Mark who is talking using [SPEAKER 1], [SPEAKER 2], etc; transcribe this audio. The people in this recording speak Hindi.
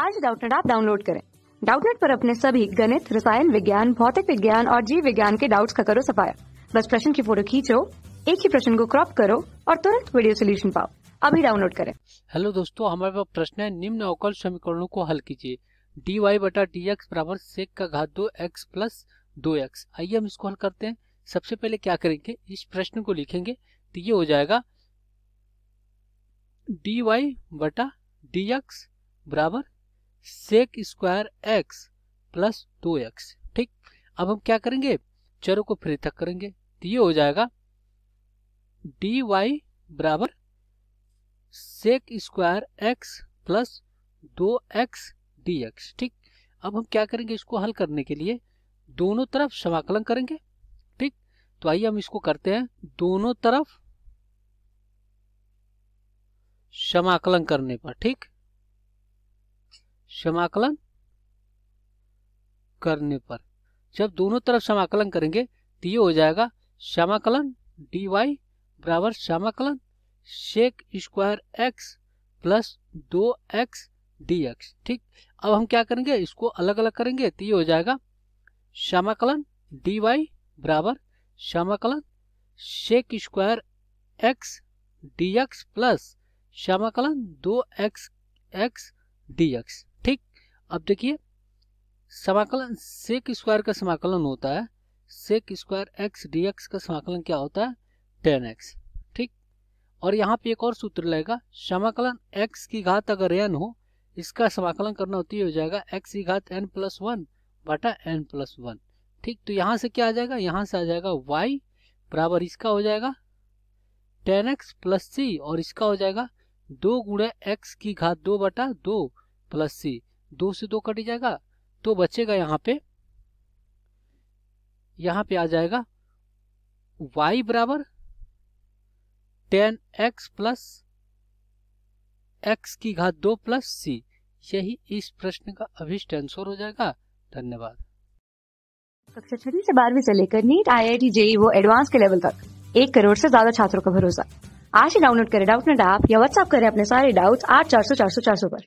[SPEAKER 1] आज डाउटनेट आप डाउनलोड करें डाउटनेट पर अपने सभी गणित रसायन विज्ञान भौतिक विज्ञान और जीव विज्ञान के डाउट्स का करो सफाया बस प्रश्न की फोटो खींचो एक ही प्रश्न को क्रॉप करो और तुरंत वीडियो सोल्यूशन पाओ अभी डाउनलोड करें
[SPEAKER 2] हेलो दोस्तों हमारे पास प्रश्न है निम्न अवकल समीकरणों को हल कीजिए डी वाई बटा डी एक्स बराबर सेक का घात दो एक्स प्लस दो एक्स आइए हम इसको हल करते हैं सबसे पहले क्या करेंगे इस प्रश्न को लिखेंगे तो ये हो जाएगा डी वाई बटा डी एक्स बराबर sec square X plus two X ठीक अब हम क्या करेंगे चरों को पृथक करेंगे तो ये हो जाएगा डी वाई बराबर सेक स्क्वायर एक्स प्लस दो एक्स डी एक्स ठीक अब हम क्या करेंगे इसको हल करने के लिए दोनों तरफ समाकलन करेंगे ठीक तो आइए हम इसको करते हैं दोनों तरफ समाकलन करने पर ठीक समाकलन करने पर जब दोनों तरफ समाकलन करेंगे तो ये हो जाएगा समाकलन डी वाई बराबर समाकलन शेक स्क्वायर एक्स प्लस दो एक्स डी एक्स ठीक अब हम क्या करेंगे इसको अलग अलग करेंगे तो ये हो जाएगा समाकलन डी वाई बराबर समाकलन sec square X D X plus समाकलन दो एक्स एक्स डी एक्स अब देखिए समाकलन सेक स्क्वायर का समाकलन होता है sec square X D X का समाकलन क्या होता है टेन एक्स ठीक और यहाँ पे एक और सूत्र लगेगा समाकलन एक्स की घात अगर एन हो इसका समाकलन करना होती हो जाएगा एक्स की घात एन प्लस वन बटा एन प्लस वन ठीक तो यहाँ से क्या आ जाएगा यहाँ से आ जाएगा वाई बराबर इसका हो जाएगा टेन एक्स प्लस सी और इसका हो जाएगा दो गुड़े एक्स की घात दो बटा दो प्लस सी दो से दो कट जाएगा तो बचेगा यहाँ पे यहाँ पे आ जाएगा y बराबर टेन एक्स प्लस एक्स की घात दो प्लस सी यही इस प्रश्न का अभिष्ट आंसर हो जाएगा धन्यवाद कक्षा छठी से
[SPEAKER 1] बारहवीं से लेकर NEET I I T JEE वो एडवांस के लेवल तक एक करोड़ से ज्यादा छात्रों का भरोसा आज ही डाउनलोड करें डाउट नेट ऐप या व्हाट्सएप करें अपने सारे डाउट्स आठ चार सौ चार सौ चार सौ पर